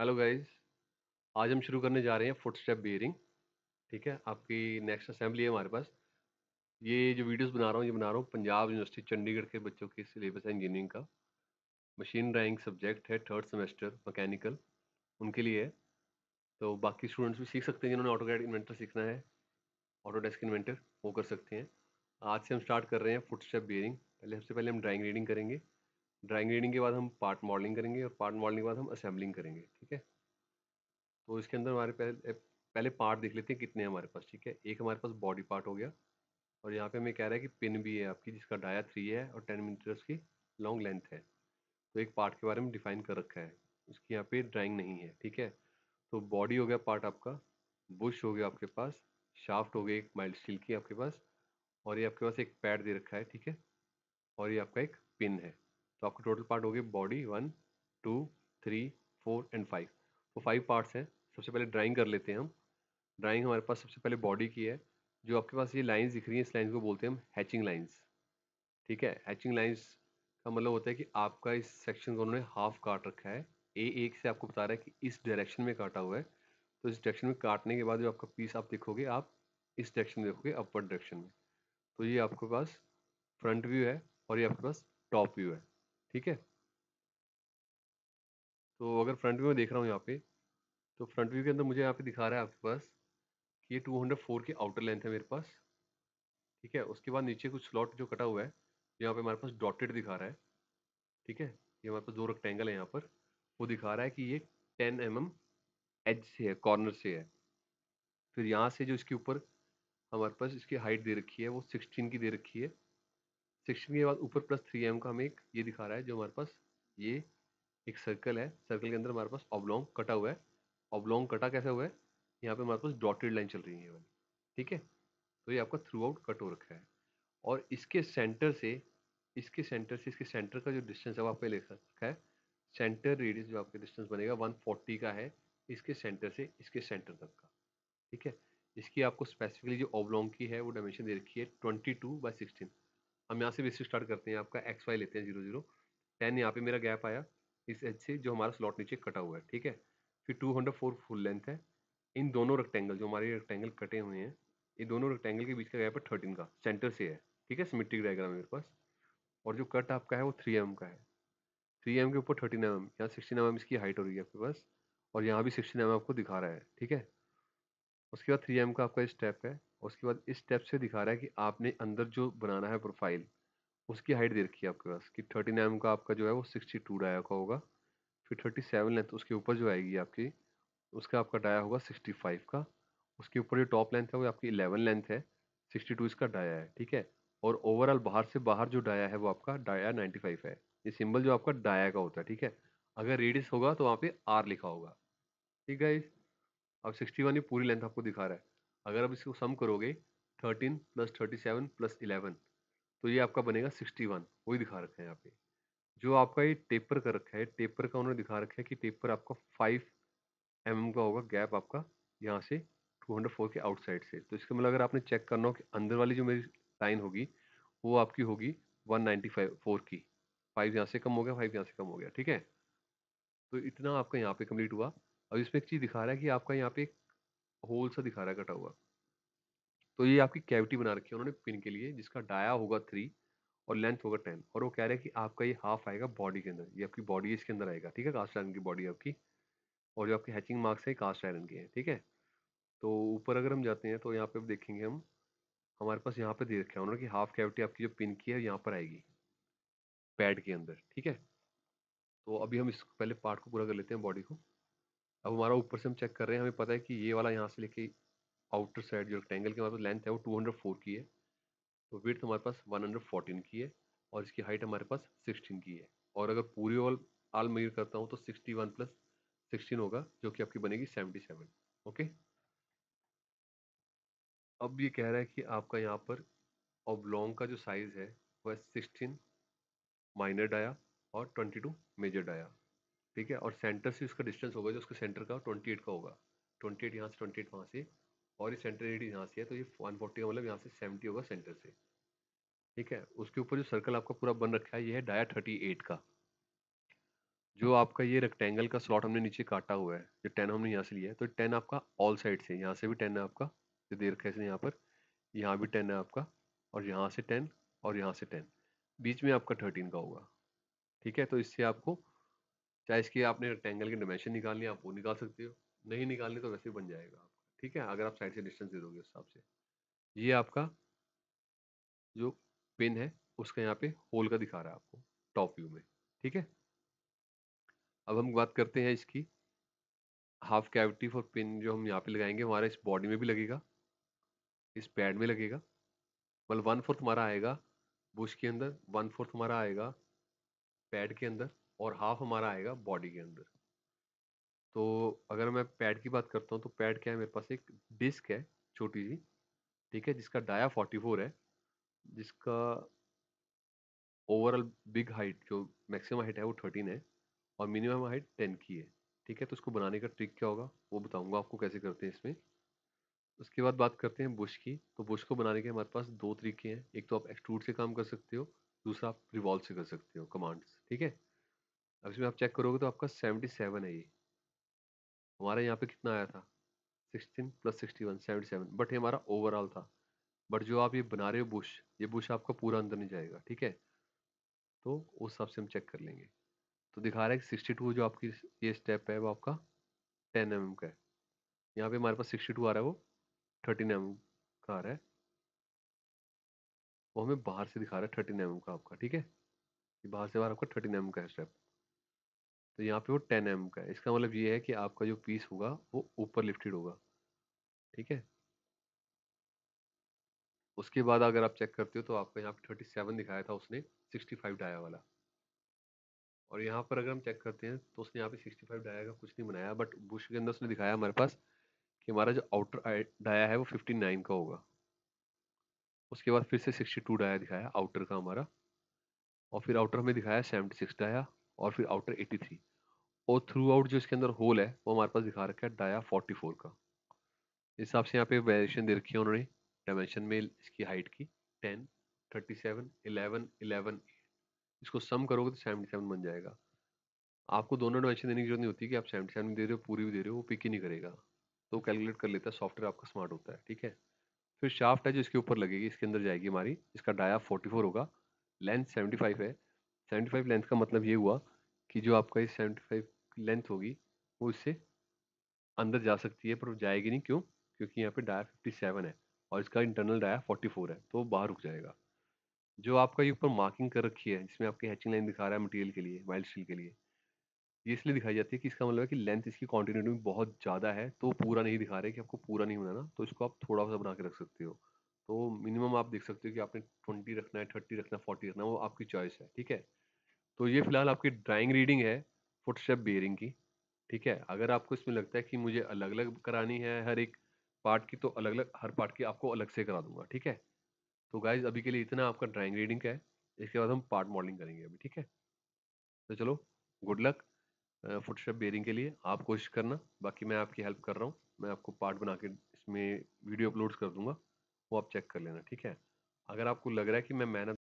hello guys आज हम शुरू करने जा रहे हैं फुट स्टेप बियरिंग ठीक है आपकी नेक्स्ट असेंबली है हमारे पास ये जो वीडियोस बना रहा हूँ ये बना रहा हूँ पंजाब यूनिवर्सिटी चंडीगढ़ के बच्चों के सिलेबस है इंजीनियरिंग का मशीन ड्राइंग सब्जेक्ट है थर्ड सेमेस्टर मैकेनिकल उनके लिए है तो बाकी स्टूडेंट्स भी सीख सकते हैं जिन्होंने ऑटोकैड इन्वेंटर सीखना है ऑटोडेस्क इन्वेंटर वो कर सकते हैं आज से हम स्टार्ट कर रहे हैं फुट स्टेप बियरिंग पहले सबसे पहले हम ड्राइंग रीडिंग करेंगे ड्राइंग रीडिंग के बाद हम पार्ट मॉडलिंग करेंगे और पार्ट मॉडलिंग के बाद हम असेंबलिंग करेंगे ठीक है तो इसके अंदर हमारे पहले पहले पार्ट देख लेते हैं कितने हमारे पास ठीक है एक हमारे पास बॉडी पार्ट हो गया और यहाँ पे हमें कह रहा है कि पिन भी है आपकी जिसका डाया थ्री है और टेन मीटर्स की लॉन्ग लेंथ है तो एक पार्ट के बारे में डिफाइन कर रखा है उसकी यहाँ पे ड्राइंग नहीं है ठीक है तो बॉडी हो गया पार्ट आपका बुश हो गया आपके पास शाफ्ट हो गई एक माइल्ड स्टील की आपके पास और ये आपके पास एक पैड दे रखा है ठीक है और ये आपका एक पिन है तो आपके टोटल पार्ट हो गए body one two three four and five तो फाइव पार्ट्स हैं सबसे पहले ड्राइंग कर लेते हैं हम ड्राइंग हमारे पास सबसे पहले बॉडी की है जो आपके पास ये लाइंस दिख रही हैं इस लाइंस को बोलते हैं हम हैचिंग लाइंस ठीक है हैचिंग लाइंस का मतलब होता है कि आपका इस सेक्शन को उन्होंने हाफ काट रखा है ए एक से आपको बता रहा है कि इस डायरेक्शन में काटा हुआ है तो इस डायरेक्शन में काटने के बाद जो आपका पीस आप देखोगे आप इस डायरेक्शन में देखोगे अपवर्ड डायरेक्शन में तो ये आपके पास फ्रंट व्यू है और ये आपके पास टॉप व्यू है ठीक है तो अगर फ्रंट व्यू में देख रहा हूँ यहाँ पे तो फ्रंट व्यू के अंदर मुझे यहाँ पे दिखा रहा है आपके पास कि ये 204 की आउटर लेंथ है मेरे पास ठीक है उसके बाद नीचे कुछ स्लॉट जो कटा हुआ है यहाँ पे हमारे पास डॉटेड दिखा रहा है ठीक है ये हमारे पास दो रेक्टेंगल है यहाँ पर वो दिखा रहा है कि ये टेन एम एम एज से है कॉर्नर से है फिर यहाँ से जो इसके ऊपर हमारे पास इसकी हाइट दे रखी है वो सिक्सटीन की दे रखी है सिक्सटीन के बाद ऊपर प्लस थ्री एम का हमें एक ये दिखा रहा है जो हमारे पास ये एक सर्कल है सर्कल के अंदर हमारे पास ऑबलोंग कटा हुआ है ऑबलोंग कटा कैसा हुआ है यहाँ पे हमारे पास डॉटेड लाइन चल रही है वाली ठीक है तो ये आपका थ्रू आउट कट हो रखा है और इसके सेंटर से इसके सेंटर से इसके सेंटर का जो डिस्टेंस है वो आपने ले रखा है सेंटर रेडियस जो आपके डिस्टेंस बनेगा 140 का है इसके सेंटर से इसके सेंटर तक का ठीक है इसकी आपको स्पेसिफिकली जो ओब्लोंग की है वो डायमेंशन दे रखी है ट्वेंटी टू बाई सिक्सटीन हम यहाँ से बेसिस स्टार्ट करते हैं आपका एक्स वाई लेते हैं जीरो जीरो टेन यहाँ पे मेरा गैप आया इस एच से जो हमारा स्लॉट नीचे कटा हुआ है ठीक है फिर two hundred four full length है इन दोनों रेक्टेंगल जो हमारे रेक्टेंगल कटे हुए हैं ये दोनों रेक्टेंगल के बीच का गैप है थर्टीन का सेंटर से है ठीक है सिमेट्रिक डायग्राम है मेरे पास और जो कट आपका है वो थ्री एम का है थ्री एम के ऊपर थर्टीन एम एम यहाँ सिक्सटीन एम एम इसकी हाइट हो रही है आपके पास और यहाँ भी सिक्सटीन एम आपको दिखा रहा है ठीक है उसके बाद थ्री एम का आपका स्टेप है उसके बाद इस स्टेप से दिखा रहा है कि आपने अंदर जो बनाना है प्रोफाइल उसकी हाइट दे रखी है आपके पास कि थर्टी नाइन का आपका जो है वो सिक्सटी टू डाया का होगा फिर थर्टी सेवन लेंथ उसके ऊपर जो आएगी आपकी उसका आपका डाया होगा सिक्सटी फाइव का उसके ऊपर जो टॉप लेंथ है वो आपकी इलेवन लेंथ है सिक्सटी टू इसका डाया है ठीक है और ओवरऑल बाहर से बाहर जो डाया है वो आपका डाया नाइन्टी फाइव है ये सिंबल जो आपका डाया का होता है ठीक है अगर रेडियस होगा तो वहाँ पे आर लिखा होगा ठीक है अब सिक्सटी वन ये पूरी लेंथ आपको दिखा रहा है अगर आप इसको सम करोगे thirteen plus thirty seven plus eleven तो ये आपका बनेगा सिक्सटी वन वही दिखा रखा है यहाँ पे जो आपका ये टेपर कर रखा है टेपर का उन्होंने दिखा रखा है कि टेपर आपका फाइव एम mm का होगा गैप आपका यहाँ से टू हंड्रेड फोर के आउटसाइड से तो इसका मतलब अगर आपने चेक करना हो कि अंदर वाली जो मेरी लाइन होगी वो आपकी होगी वन नाइन्टी फाइव फोर की फाइव यहाँ से कम हो गया फाइव यहाँ से कम हो गया ठीक है तो इतना आपका यहाँ पे कम्प्लीट हुआ अब इसमें एक चीज़ दिखा रहा है कि आपका यहाँ पे होल सा दिखा रहा है कटा हुआ तो ये आपकी कैविटी बना रखी है उन्होंने पिन के लिए जिसका डाया होगा थ्री और लेंथ होगा टेन और वो कह रहे हैं कि आपका ये हाफ आएगा बॉडी के अंदर ये आपकी बॉडी इसके अंदर आएगा ठीक है कास्ट आयरन की बॉडी आपकी और जो आपकी हैचिंग मार्क्स है कास्ट आयरन की है ठीक है तो ऊपर अगर हम जाते हैं तो यहाँ पे देखेंगे हम हमारे पास यहाँ पे दे रखा है उन्होंने कि हाफ कैविटी आपकी जो पिन की है यहाँ पर आएगी पैड के अंदर ठीक है तो अभी हम इस पहले पार्ट को पूरा कर लेते हैं बॉडी को अब हमारा ऊपर से हम चेक कर रहे हैं हमें पता है कि ये वाला यहाँ से लेके आउटर साइड जो रेक्टेंगल के हमारे पास लेंथ है वो 204 की है तो विर्थ हमारे पास 114 की है और इसकी हाइट हमारे पास 16 की है और अगर पूरी ऑल आल मेजर करता हूँ तो 61 प्लस सिक्सटीन होगा जो कि आपकी बनेगी 77 ओके अब ये कह रहा है कि आपका यहाँ पर लॉन्ग का जो साइज़ है वह सिक्सटीन माइनर डाया और टू मेजर डाया ठीक है और सेंटर से उसका डिस्टेंस होगा जो उसके सेंटर का ट्वेंटी एट का होगा ट्वेंटी एट यहाँ से ट्वेंटी एट वहाँ से और ये सेंटर रेडी यहाँ से है तो ये वन फोर्टी का मतलब यहाँ से सेवेंटी होगा सेंटर से ठीक है उसके ऊपर जो सर्कल आपका पूरा बन रखा है ये है डाया थर्टी एट का जो आपका ये रेक्टेंगल का स्लॉट हमने नीचे काटा हुआ है जो टेन हमने यहाँ से लिया है तो टेन आपका ऑल साइड से यहाँ से भी टेन है आपका जो देर रखा यहाँ पर यहाँ भी टेन है आपका और यहाँ से टेन और यहाँ से टेन बीच में आपका थर्टीन का होगा ठीक है तो इससे आपको चाहे इसकी आपने रेक्टेंगल की डिमेंशन निकालनी आप वो निकाल सकते हो नहीं निकालनी तो वैसे बन जाएगा आपका ठीक है अगर आप साइड से डिस्टेंस दे दोगे उस हिसाब से ये आपका जो पिन है उसका यहाँ पे होल का दिखा रहा है आपको टॉप व्यू में ठीक है अब हम बात करते हैं इसकी हाफ कैविटी फॉर पिन जो हम यहाँ पे लगाएंगे हमारा इस बॉडी में भी लगेगा इस पैड में लगेगा मतलब वन फोर्थ हमारा आएगा बुश के अंदर वन फोर्थ हमारा आएगा पैड के अंदर और हाफ हमारा आएगा बॉडी के अंदर तो अगर मैं पैड की बात करता हूँ तो पैड क्या है मेरे पास एक डिस्क है छोटी सी ठीक है जिसका डाया 44 है जिसका ओवरऑल बिग हाइट जो मैक्सिमम हाइट है वो 13 है और मिनिमम हाइट 10 की है ठीक है तो उसको बनाने का ट्रिक क्या होगा वो बताऊंगा आपको कैसे करते हैं इसमें उसके बाद बात करते हैं बुश की तो बुश को बनाने के हमारे पास दो तरीके हैं एक तो आप एक्सट्रूड से काम कर सकते हो दूसरा आप रिवॉल्व से कर सकते हो कमांड्स ठीक है अब इसमें आप चेक करोगे तो आपका सेवेंटी सेवन है ये हमारा यहाँ पे कितना आया था sixteen plus sixty one seventy seven but ये हमारा ओवरऑल था बट जो आप ये बना रहे हो बुश ये बुश आपका पूरा अंदर नहीं जाएगा ठीक है तो उस हिसाब से हम चेक कर लेंगे तो दिखा रहा है कि सिक्सटी टू जो आपकी ये स्टेप है वो आपका टेन एम का है यहाँ पे हमारे पास सिक्सटी टू आ रहा है वो थर्टीन एम का आ रहा है वो हमें बाहर से दिखा रहा है थर्टीन एम का आपका ठीक है बाहर से बाहर आपका थर्टीन एम का है स्टेप तो यहाँ पे वो टेन एम का है इसका मतलब ये है कि आपका जो पीस होगा वो ऊपर लिफ्टेड होगा ठीक है उसके बाद अगर आप चेक करते हो तो आपको यहाँ पे थर्टी सेवन दिखाया था उसने सिक्सटी फाइव डाया वाला और यहाँ पर अगर हम चेक करते हैं तो उसने यहाँ पे सिक्सटी फाइव डाया का कुछ नहीं बनाया बट बुश के अंदर उसने दिखाया हमारे पास कि हमारा जो आउटर डाया है वो फिफ्टी नाइन का होगा उसके बाद फिर से सिक्सटी टू डाया दिखाया आउटर का हमारा और फिर आउटर में दिखाया सेवेंटी सिक्स डाया और फिर आउटर 83 और थ्रू आउट जो इसके अंदर होल है वो हमारे पास दिखा रखा है डाया 44 का इस हिसाब से यहाँ पे वेरिएशन दे रखी है उन्होंने डायमेंशन में इसकी हाइट की 10, 37, 11, 11, 8 इसको सम करोगे तो 77 बन जाएगा आपको दोनों डायमेंशन देने की जरूरत नहीं होती कि आप सेवेंटी दे रहे हो पूरी भी दे रहे हो वो पिक ही नहीं करेगा तो कैलकुलेट कर लेता है सॉफ्टवेयर आपका स्मार्ट होता है ठीक है फिर शाफ्ट है जो इसके ऊपर लगेगी इसके अंदर जाएगी हमारी इसका डाया 44 होगा लेंथ 75 है सेवेंटी फाइव लेंथ का मतलब ये हुआ कि जो आपका ये सेवेंटी फाइव लेंथ होगी वो इससे अंदर जा सकती है पर जाएगी नहीं क्यों क्योंकि यहाँ पे डायर फिफ्टी सेवन है और इसका इंटरनल डायर फोर्टी फोर है तो बाहर रुक जाएगा जो आपका ये ऊपर मार्किंग कर रखी है जिसमें आपकी हैचिंग लाइन दिखा रहा है मटेरियल के लिए वाइल्ड स्टील के लिए ये इसलिए दिखाई जाती है कि इसका मतलब है कि लेंथ इसकी कॉन्टिन्यूटी में बहुत ज़्यादा है तो पूरा नहीं दिखा रहे कि आपको पूरा नहीं बनाना तो इसको आप थोड़ा सा बना के रख सकते हो तो मिनिमम आप देख सकते हो कि आपने ट्वेंटी रखना है थर्टी रखना है फोर्टी रखना है वो आपकी चॉइस है ठीक है तो ये फिलहाल आपकी ड्राइंग रीडिंग है फुटस्टेप बेयरिंग की ठीक है अगर आपको इसमें लगता है कि मुझे अलग अलग करानी है हर एक पार्ट की तो अलग अलग हर पार्ट की आपको अलग से करा दूंगा ठीक है तो गाइज अभी के लिए इतना आपका ड्राइंग रीडिंग का है इसके बाद हम पार्ट मॉडलिंग करेंगे अभी ठीक है तो चलो गुड लक फुटस्टेप बेयरिंग के लिए आप कोशिश करना बाकी मैं आपकी हेल्प कर रहा हूँ मैं आपको पार्ट बना के इसमें वीडियो अपलोड कर दूंगा वो आप चेक कर लेना ठीक है अगर आपको लग रहा है कि मैं मेहनत